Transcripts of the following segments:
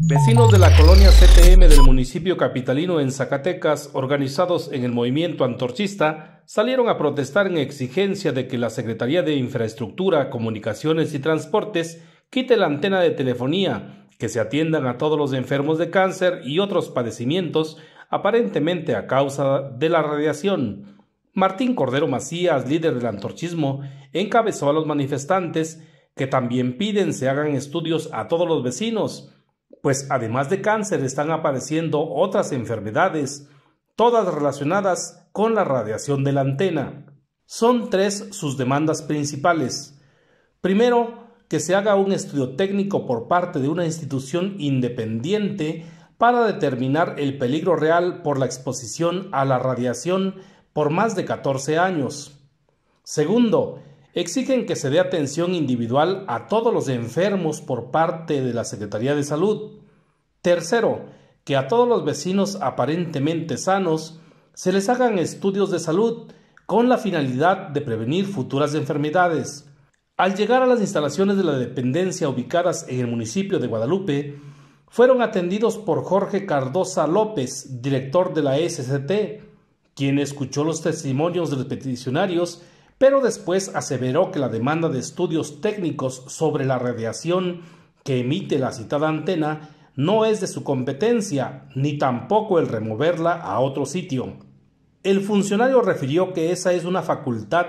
Vecinos de la colonia CTM del municipio capitalino en Zacatecas, organizados en el movimiento antorchista, salieron a protestar en exigencia de que la Secretaría de Infraestructura, Comunicaciones y Transportes quite la antena de telefonía, que se atiendan a todos los enfermos de cáncer y otros padecimientos aparentemente a causa de la radiación. Martín Cordero Macías, líder del antorchismo, encabezó a los manifestantes que también piden se hagan estudios a todos los vecinos pues además de cáncer están apareciendo otras enfermedades, todas relacionadas con la radiación de la antena. Son tres sus demandas principales. Primero, que se haga un estudio técnico por parte de una institución independiente para determinar el peligro real por la exposición a la radiación por más de 14 años. Segundo, exigen que se dé atención individual a todos los enfermos por parte de la Secretaría de Salud. Tercero, que a todos los vecinos aparentemente sanos se les hagan estudios de salud con la finalidad de prevenir futuras enfermedades. Al llegar a las instalaciones de la dependencia ubicadas en el municipio de Guadalupe, fueron atendidos por Jorge Cardosa López, director de la SCT, quien escuchó los testimonios de los peticionarios pero después aseveró que la demanda de estudios técnicos sobre la radiación que emite la citada antena no es de su competencia, ni tampoco el removerla a otro sitio. El funcionario refirió que esa es una facultad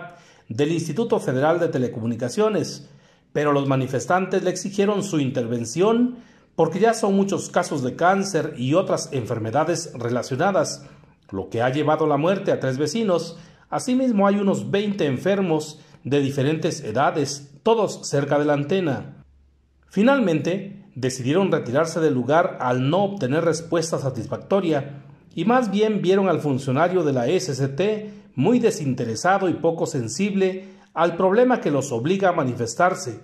del Instituto Federal de Telecomunicaciones, pero los manifestantes le exigieron su intervención porque ya son muchos casos de cáncer y otras enfermedades relacionadas, lo que ha llevado la muerte a tres vecinos Asimismo hay unos 20 enfermos de diferentes edades, todos cerca de la antena. Finalmente, decidieron retirarse del lugar al no obtener respuesta satisfactoria y más bien vieron al funcionario de la SCT muy desinteresado y poco sensible al problema que los obliga a manifestarse,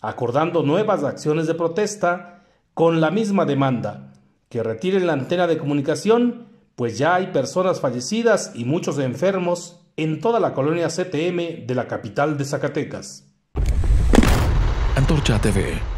acordando nuevas acciones de protesta con la misma demanda, que retiren la antena de comunicación, pues ya hay personas fallecidas y muchos enfermos en toda la colonia CTM de la capital de Zacatecas. Antorcha TV.